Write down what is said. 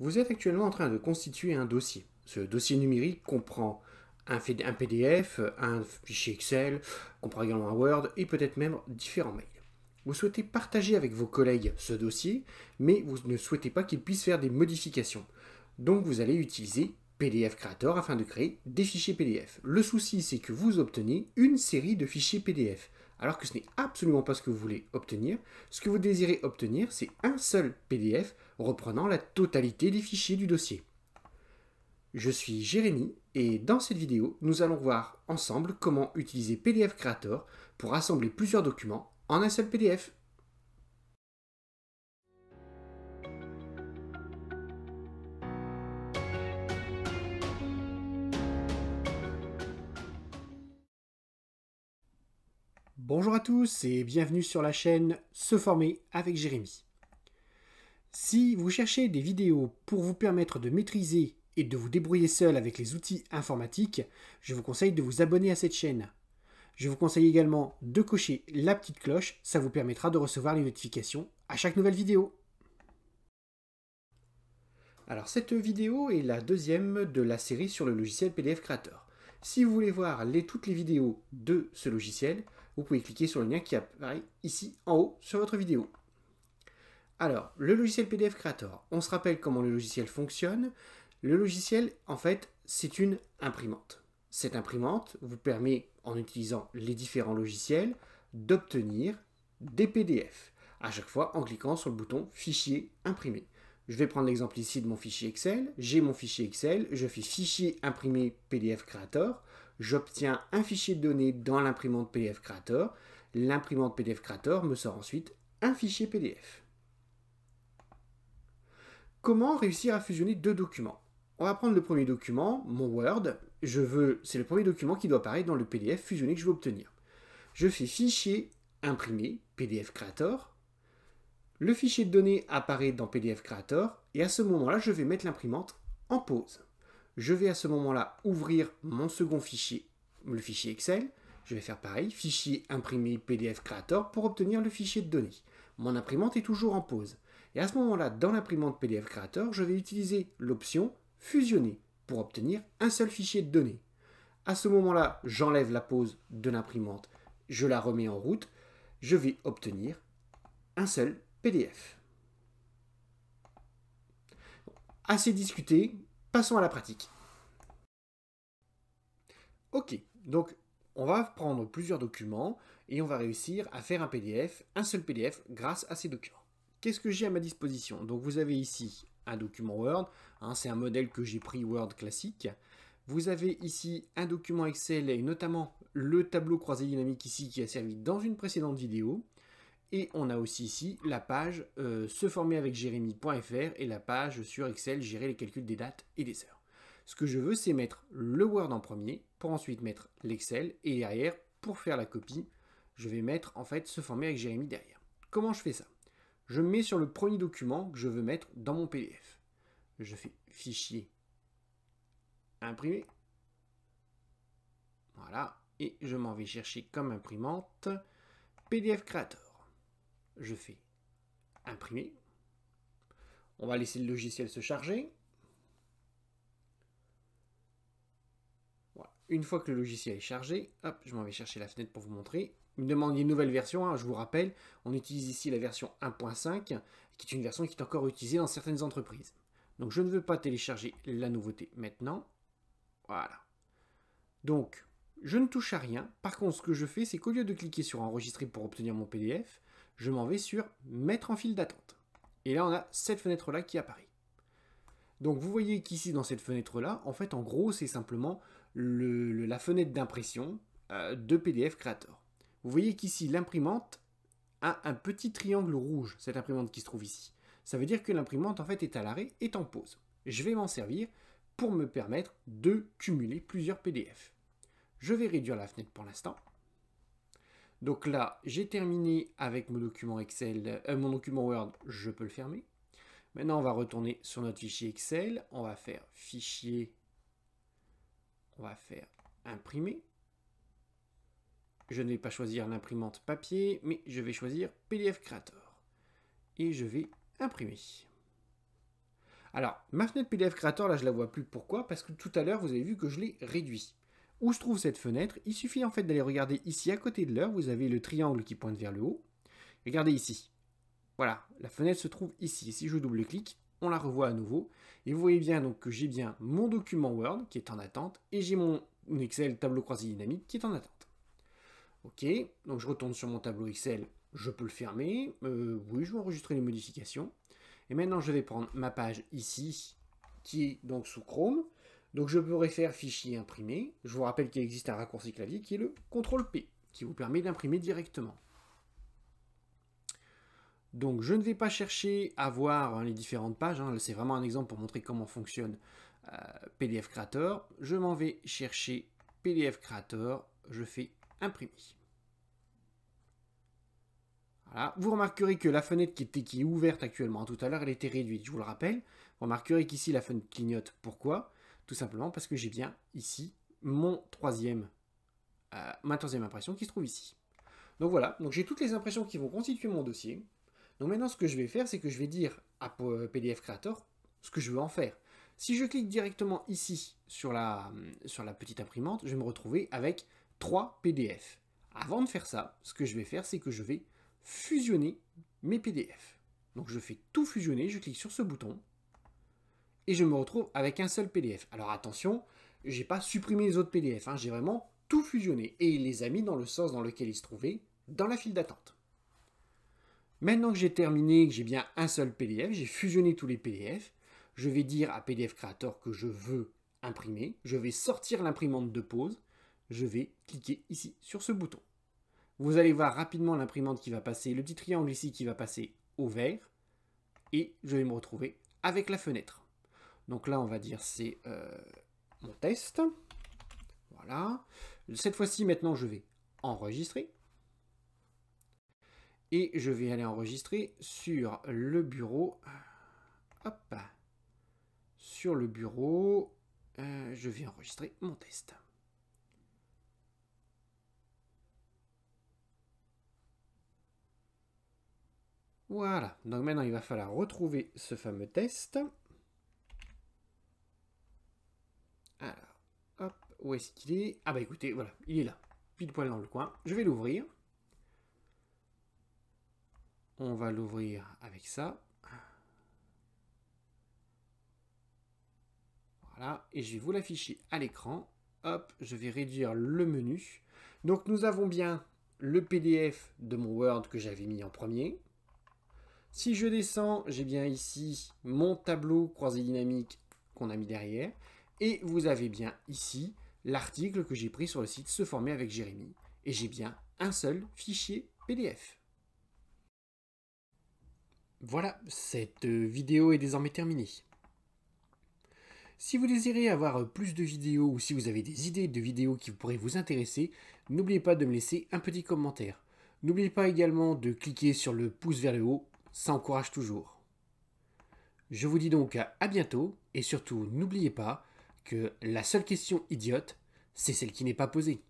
Vous êtes actuellement en train de constituer un dossier. Ce dossier numérique comprend un, PDF, un fichier Excel, comprend également un Word et peut-être même différents mails. Vous souhaitez partager avec vos collègues ce dossier, mais vous ne souhaitez pas qu'ils puissent faire des modifications. Donc vous allez utiliser PDF Creator afin de créer des fichiers PDF. Le souci, c'est que vous obtenez une série de fichiers PDF alors que ce n'est absolument pas ce que vous voulez obtenir. Ce que vous désirez obtenir, c'est un seul PDF reprenant la totalité des fichiers du dossier. Je suis Jérémy et dans cette vidéo, nous allons voir ensemble comment utiliser PDF Creator pour assembler plusieurs documents en un seul PDF. Bonjour à tous et bienvenue sur la chaîne Se former avec Jérémy. Si vous cherchez des vidéos pour vous permettre de maîtriser et de vous débrouiller seul avec les outils informatiques, je vous conseille de vous abonner à cette chaîne. Je vous conseille également de cocher la petite cloche, ça vous permettra de recevoir les notifications à chaque nouvelle vidéo. Alors cette vidéo est la deuxième de la série sur le logiciel PDF Creator. Si vous voulez voir les, toutes les vidéos de ce logiciel, vous pouvez cliquer sur le lien qui apparaît ici en haut sur votre vidéo. Alors, le logiciel PDF Creator, on se rappelle comment le logiciel fonctionne. Le logiciel, en fait, c'est une imprimante. Cette imprimante vous permet, en utilisant les différents logiciels, d'obtenir des PDF, à chaque fois en cliquant sur le bouton Fichier imprimé. Je vais prendre l'exemple ici de mon fichier Excel. J'ai mon fichier Excel, je fais Fichier imprimé PDF Creator j'obtiens un fichier de données dans l'imprimante PDF Creator. L'imprimante PDF Creator me sort ensuite un fichier PDF. Comment réussir à fusionner deux documents On va prendre le premier document, mon Word. Je veux, c'est le premier document qui doit apparaître dans le PDF fusionné que je veux obtenir. Je fais fichier imprimer PDF Creator. Le fichier de données apparaît dans PDF Creator et à ce moment-là, je vais mettre l'imprimante en pause. Je vais à ce moment-là ouvrir mon second fichier, le fichier Excel. Je vais faire pareil, fichier imprimé PDF Creator pour obtenir le fichier de données. Mon imprimante est toujours en pause. Et à ce moment-là, dans l'imprimante PDF Creator, je vais utiliser l'option Fusionner pour obtenir un seul fichier de données. À ce moment-là, j'enlève la pause de l'imprimante, je la remets en route, je vais obtenir un seul PDF. Assez discuté, Passons à la pratique. Ok, donc on va prendre plusieurs documents et on va réussir à faire un PDF, un seul PDF, grâce à ces documents. Qu'est-ce que j'ai à ma disposition Donc vous avez ici un document Word, hein, c'est un modèle que j'ai pris Word classique. Vous avez ici un document Excel et notamment le tableau croisé dynamique ici qui a servi dans une précédente vidéo. Et on a aussi ici la page euh, se former avec jérémy.fr et la page sur Excel gérer les calculs des dates et des heures. Ce que je veux, c'est mettre le Word en premier, pour ensuite mettre l'Excel, et derrière, pour faire la copie, je vais mettre en fait se former avec Jérémy derrière. Comment je fais ça Je me mets sur le premier document que je veux mettre dans mon PDF. Je fais fichier imprimer. Voilà, et je m'en vais chercher comme imprimante PDF Creator je fais imprimer. On va laisser le logiciel se charger. Une fois que le logiciel est chargé, hop, je m'en vais chercher la fenêtre pour vous montrer. Il me demande une nouvelle version, hein, je vous rappelle, on utilise ici la version 1.5, qui est une version qui est encore utilisée dans certaines entreprises. Donc je ne veux pas télécharger la nouveauté maintenant. Voilà. Donc, je ne touche à rien. Par contre, ce que je fais, c'est qu'au lieu de cliquer sur enregistrer pour obtenir mon PDF, je m'en vais sur mettre en file d'attente. Et là, on a cette fenêtre-là qui apparaît. Donc vous voyez qu'ici, dans cette fenêtre-là, en fait, en gros, c'est simplement le, la fenêtre d'impression euh, de PDF Creator. Vous voyez qu'ici, l'imprimante a un petit triangle rouge, cette imprimante qui se trouve ici. Ça veut dire que l'imprimante, en fait, est à l'arrêt, est en pause. Je vais m'en servir pour me permettre de cumuler plusieurs PDF. Je vais réduire la fenêtre pour l'instant. Donc là, j'ai terminé avec mon document Excel, euh, mon document Word, je peux le fermer. Maintenant, on va retourner sur notre fichier Excel, on va faire fichier, on va faire imprimer. Je ne vais pas choisir l'imprimante papier, mais je vais choisir PDF Creator. Et je vais imprimer. Alors, ma fenêtre PDF Creator, là, je la vois plus. Pourquoi Parce que tout à l'heure, vous avez vu que je l'ai réduit. Où se trouve cette fenêtre Il suffit en fait d'aller regarder ici à côté de l'heure, vous avez le triangle qui pointe vers le haut. Regardez ici. Voilà, la fenêtre se trouve ici. Si je double-clique, on la revoit à nouveau. Et vous voyez bien donc que j'ai bien mon document Word qui est en attente et j'ai mon Excel tableau croisé dynamique qui est en attente. Ok, donc je retourne sur mon tableau Excel, je peux le fermer. Euh, oui, je vais enregistrer les modifications. Et maintenant, je vais prendre ma page ici, qui est donc sous Chrome. Donc je pourrais faire fichier imprimé. Je vous rappelle qu'il existe un raccourci clavier qui est le CTRL P, qui vous permet d'imprimer directement. Donc je ne vais pas chercher à voir hein, les différentes pages, hein. c'est vraiment un exemple pour montrer comment fonctionne euh, PDF Creator. Je m'en vais chercher PDF Creator, je fais imprimer. Voilà. Vous remarquerez que la fenêtre qui, était, est ouverte actuellement, tout à l'heure, elle était réduite, je vous le rappelle. Vous remarquerez qu'ici, la fenêtre clignote. Pourquoi tout simplement parce que j'ai bien ici mon troisième, euh, ma troisième impression qui se trouve ici. Donc voilà, donc j'ai toutes les impressions qui vont constituer mon dossier. Donc maintenant, ce que je vais faire, c'est que je vais dire à euh, PDF Creator ce que je veux en faire. Si je clique directement ici sur la, euh, sur la petite imprimante, je vais me retrouver avec trois PDF. Avant de faire ça, ce que je vais faire, c'est que je vais fusionner mes PDF. Donc je fais tout fusionner, je clique sur ce bouton, et je me retrouve avec un seul PDF. Alors attention, j'ai pas supprimé les autres PDF, hein, j'ai vraiment tout fusionné et il les a mis dans le sens dans lequel ils se trouvaient, dans la file d'attente. Maintenant que j'ai terminé, que j'ai bien un seul PDF, j'ai fusionné tous les PDF, je vais dire à PDF Creator que je veux imprimer, je vais sortir l'imprimante de pause, je vais cliquer ici sur ce bouton. Vous allez voir rapidement l'imprimante qui va passer, le petit triangle ici qui va passer au vert, et je vais me retrouver avec la fenêtre. Donc là, on va dire c'est euh, mon test. Voilà. Cette fois-ci, maintenant, je vais enregistrer. Et je vais aller enregistrer sur le bureau. Hop. Sur le bureau, euh, je vais enregistrer mon test. Voilà, donc maintenant il va falloir retrouver ce fameux test. où est-ce qu'il est Ah bah écoutez, voilà, il est là, pile poil dans le coin. Je vais l'ouvrir. On va l'ouvrir avec ça. Voilà, et je vais vous l'afficher à l'écran. Hop, je vais réduire le menu. Donc nous avons bien le PDF de mon Word que j'avais mis en premier. Si je descends, j'ai bien ici mon tableau croisé dynamique qu'on a mis derrière. Et vous avez bien ici l'article que j'ai pris sur le site Se former avec Jérémy, et j'ai bien un seul fichier PDF. Voilà, cette euh, vidéo est désormais terminée. Si vous désirez avoir euh, plus de vidéos ou si vous avez des idées de vidéos qui pourraient vous intéresser, n'oubliez pas de me laisser un petit commentaire. N'oubliez pas également de cliquer sur le pouce vers le haut, ça encourage toujours. Je vous dis donc à bientôt et surtout n'oubliez pas, que la seule question idiote, c'est celle qui n'est pas posée.